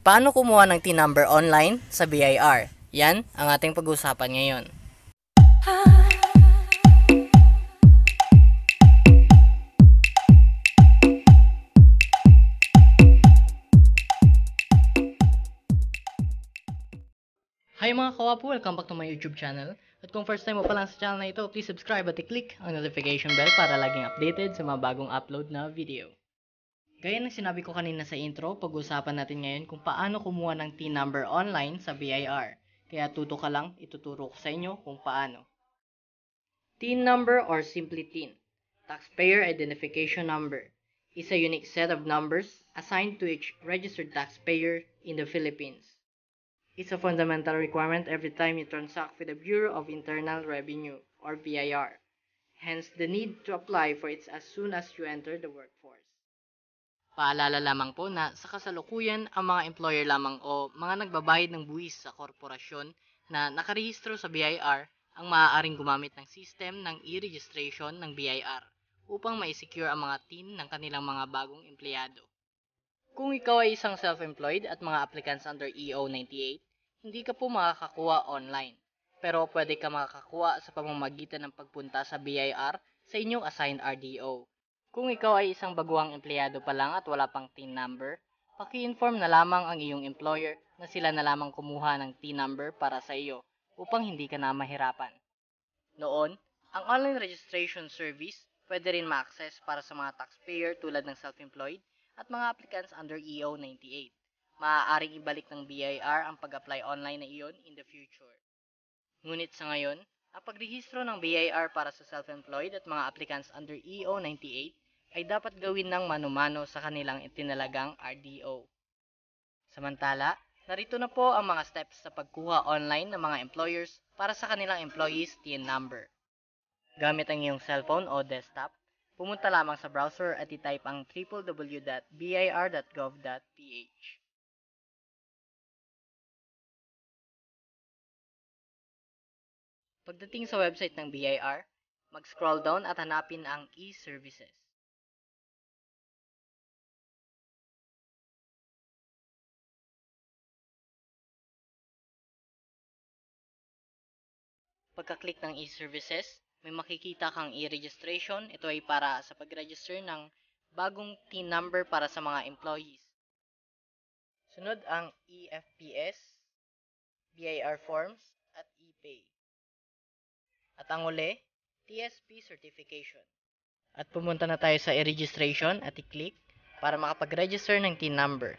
Paano kumuha ng TIN number online sa BIR? Yan ang ating pag-uusapan ngayon. Hi mga kawapo! Welcome back to my YouTube channel. At kung first time mo pa lang sa channel na ito, please subscribe at i-click ang notification bell para laging updated sa mga bagong upload na video. Gaya ng sinabi ko kanina sa intro, pag usapan natin ngayon kung paano kumuha ng TIN number online sa BIR. Kaya tuto ka lang, ituturo ko sa inyo kung paano. TIN number or simply TIN, Taxpayer Identification Number, is a unique set of numbers assigned to each registered taxpayer in the Philippines. It's a fundamental requirement every time you transact with the Bureau of Internal Revenue or BIR. Hence the need to apply for it as soon as you enter the workforce. Paalala lamang po na sa kasalukuyan ang mga employer lamang o mga nagbabayad ng buwis sa korporasyon na nakarehistro sa BIR ang maaaring gumamit ng system ng e-registration ng BIR upang ma-secure ang mga team ng kanilang mga bagong empleyado. Kung ikaw ay isang self-employed at mga applicants under EO 98, hindi ka po makakakuha online. Pero pwede ka makakakuha sa pamamagitan ng pagpunta sa BIR sa inyong assigned RDO. Kung ikaw ay isang baguhang empleyado pa lang at wala pang TIN number, paki-inform na lamang ang iyong employer na sila na lamang kumuha ng TIN number para sa iyo upang hindi ka na mahirapan. Noon, ang online registration service pwede rin ma-access para sa mga taxpayer tulad ng self-employed at mga applicants under EO 98. Maaaring ibalik ng BIR ang pag-apply online na iyon in the future. Ngunit sa ngayon, ang pagrehistro ng BIR para sa self-employed at mga applicants under EO 98 ay dapat gawin ng mano-mano sa kanilang itinalagang RDO. Samantala, narito na po ang mga steps sa pagkuha online ng mga employers para sa kanilang employees TIN number. Gamit ang iyong cellphone o desktop, pumunta lamang sa browser at itype ang www.bir.gov.ph. Pagdating sa website ng BIR, mag-scroll down at hanapin ang e-services. pagka-click ng e-services, may makikita kang e-registration. Ito ay para sa pag-register ng bagong TIN number para sa mga employees. Sunod ang EFPS, BIR forms, at e-pay. At ang uli, TSP certification. At pumunta na tayo sa e-registration at i-click para makapag-register ng TIN number.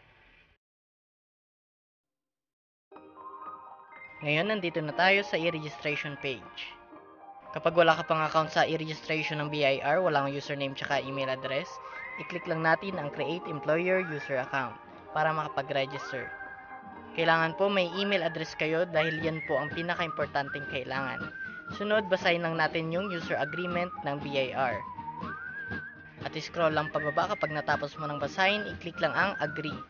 Ngayon, nandito na tayo sa e-registration page. Kapag wala ka pang account sa e-registration ng BIR, wala username tsaka email address, i-click lang natin ang Create Employer User Account para makapag-register. Kailangan po may email address kayo dahil yan po ang pinaka-importanting kailangan. Sunod, basahin lang natin yung user agreement ng BIR. At scroll lang pababa kapag natapos mo ng basahin, i-click lang ang Agree.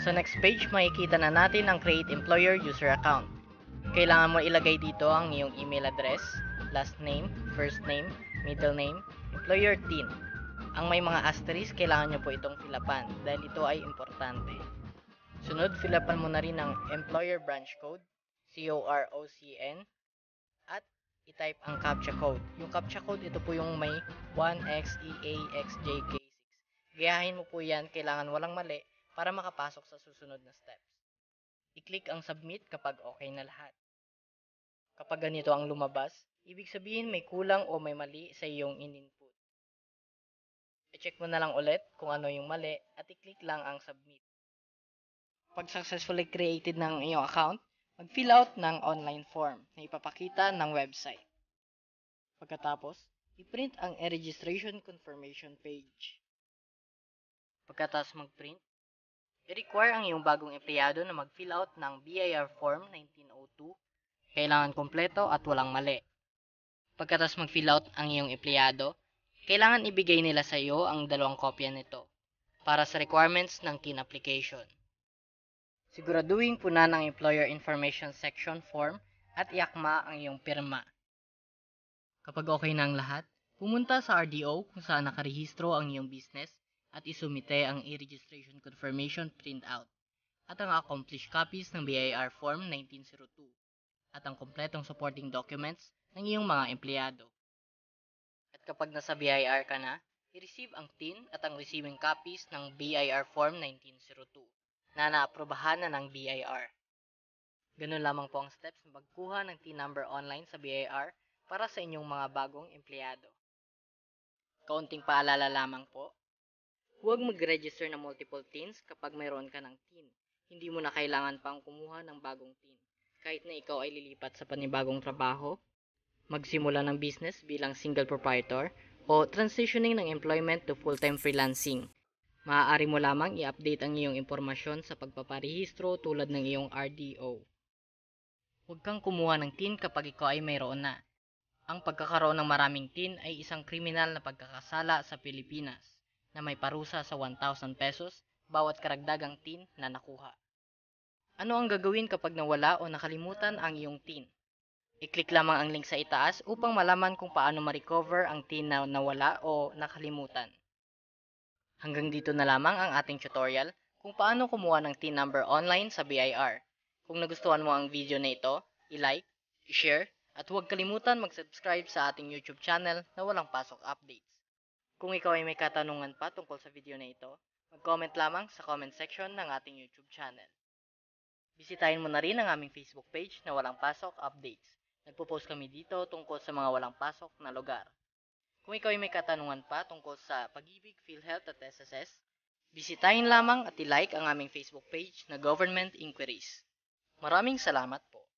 Sa next page, makikita na natin ang Create Employer User Account. Kailangan mo ilagay dito ang iyong email address, last name, first name, middle name, employer TIN. Ang may mga asterisk, kailangan nyo po itong filapan dahil ito ay importante. Sunod, filapan mo na rin ang employer branch code, C-O-R-O-C-N, at i-type ang CAPTCHA code. Yung CAPTCHA code, ito po yung may 1XEAXJK6. Gayahin mo po yan, kailangan walang mali para makapasok sa susunod na steps. I-click ang submit kapag okay na lahat. Kapag ganito ang lumabas, ibig sabihin may kulang o may mali sa iyong in-input. I-check mo na lang ulit kung ano yung mali at i-click lang ang submit. Pag successfully created ng iyong account, mag-fill out ng online form na ipapakita ng website. Pagkatapos, i-print ang e-registration confirmation page. Pagkatapos mag-print, I-require ang iyong bagong empleyado na mag-fill out ng BIR Form 1902. Kailangan kompleto at walang mali. Pagkatapos mag-fill out ang iyong empleyado, kailangan ibigay nila sa iyo ang dalawang kopya nito para sa requirements ng KIN application. Siguraduhin puna ng Employer Information Section form at iakma ang iyong pirma. Kapag okay na ang lahat, pumunta sa RDO kung saan nakarehistro ang iyong business at isumite ang e-registration confirmation printout at ang accomplished copies ng BIR Form 1902 at ang kompletong supporting documents ng iyong mga empleyado. At kapag nasa BIR ka na, i-receive ang TIN at ang receiving copies ng BIR Form 1902 na naaprobahan na ng BIR. Ganun lamang po ang steps na pagkuha ng TIN number online sa BIR para sa inyong mga bagong empleyado. Kaunting paalala lamang po, Huwag mag-register ng multiple teens kapag mayroon ka ng teen. Hindi mo na kailangan pang kumuha ng bagong teen. Kahit na ikaw ay lilipat sa panibagong trabaho, magsimula ng business bilang single proprietor, o transitioning ng employment to full-time freelancing. Maaari mo lamang i-update ang iyong impormasyon sa pagpaparehistro tulad ng iyong RDO. Huwag kang kumuha ng teen kapag ikaw ay mayroon na. Ang pagkakaroon ng maraming teen ay isang kriminal na pagkakasala sa Pilipinas na may parusa sa 1,000 pesos bawat karagdagang tin na nakuha. Ano ang gagawin kapag nawala o nakalimutan ang iyong tin? I-click lamang ang link sa itaas upang malaman kung paano ma-recover ang tin na nawala o nakalimutan. Hanggang dito na lamang ang ating tutorial kung paano kumuha ng tin number online sa BIR. Kung nagustuhan mo ang video na ito, i-like, i-share, at huwag kalimutan mag-subscribe sa ating YouTube channel na walang pasok update. Kung ikaw ay may katanungan pa tungkol sa video na ito, mag-comment lamang sa comment section ng ating YouTube channel. Bisitahin mo na rin ang aming Facebook page na Walang Pasok Updates. Nagpo-post kami dito tungkol sa mga walang pasok na lugar. Kung ikaw ay may katanungan pa tungkol sa pag-ibig, PhilHealth at SSS, bisitahin lamang at ilike ang aming Facebook page na Government Inquiries. Maraming salamat po.